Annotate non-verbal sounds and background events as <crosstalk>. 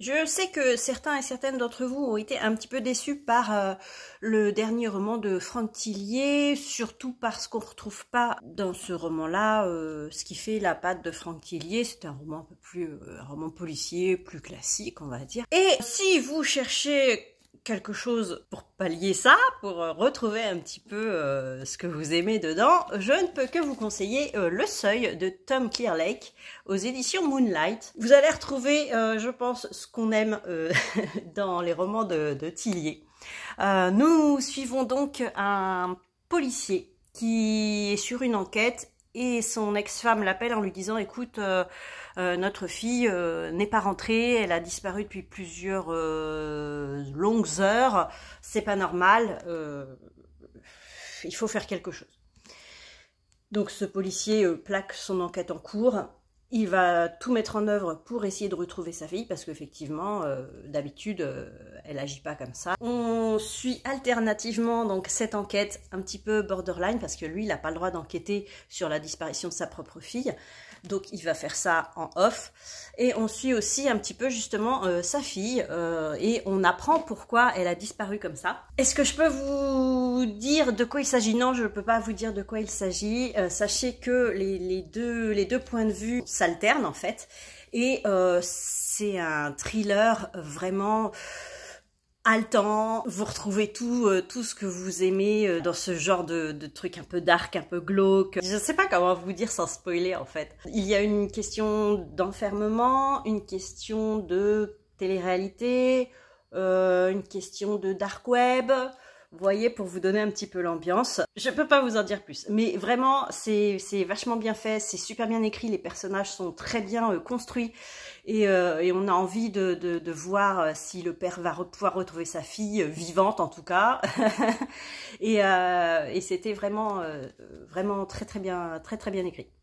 Je sais que certains et certaines d'entre vous ont été un petit peu déçus par euh, le dernier roman de Franck Tillier, surtout parce qu'on ne retrouve pas dans ce roman-là euh, ce qui fait la patte de Franck Tillier. C'est un roman un peu plus, euh, un roman policier, plus classique, on va dire. Et si vous cherchez quelque chose pour pallier ça, pour euh, retrouver un petit peu euh, ce que vous aimez dedans, je ne peux que vous conseiller euh, Le Seuil de Tom Clearlake aux éditions Moonlight. Vous allez retrouver, je pense, ce qu'on aime <laughs> dans les romans de, de Tillier. nous suivons donc un policier qui est sur une enquête et son ex-femme l'appelle en lui disant écoute euh, euh, notre fille euh, n'est pas rentrée elle a disparu depuis plusieurs longues heures c'est pas normal il faut faire quelque chose donc ce policier plaque son enquête en cours il va tout mettre en œuvre pour essayer de retrouver sa fille parce qu'effectivement d'habitude elle agit pas comme ça. On suit alternativement donc cette enquête un petit peu borderline parce que lui, il n'a pas le droit d'enquêter sur la disparition de sa propre fille. Donc il va faire ça en off. Et on suit aussi un petit peu justement euh, sa fille euh, et on apprend pourquoi elle a disparu comme ça. Est-ce que je peux vous dire de quoi il s'agit Non, je ne peux pas vous dire de quoi il s'agit. Euh, sachez que les, les, deux, les deux points de vue s'alternent en fait. Et c'est un thriller vraiment temps, Vous retrouvez tout, euh, tout ce que vous aimez euh, dans ce genre de, truc un peu dark, un peu glauque. Je sais pas comment vous dire sans spoiler en fait. Il y a une question d'enfermement, une question de télé-réalité, euh, une question de dark web voyez, pour vous donner un petit peu l'ambiance. Je peux pas vous en dire plus, mais vraiment, c'est vachement bien fait, c'est super bien écrit, les personnages sont très bien euh, construits et, euh, et, on a envie de, de, voir euh, si le père va pouvoir retrouver sa fille, vivante en tout cas. <laughs> et, et c'était vraiment, vraiment très très bien, très très bien écrit.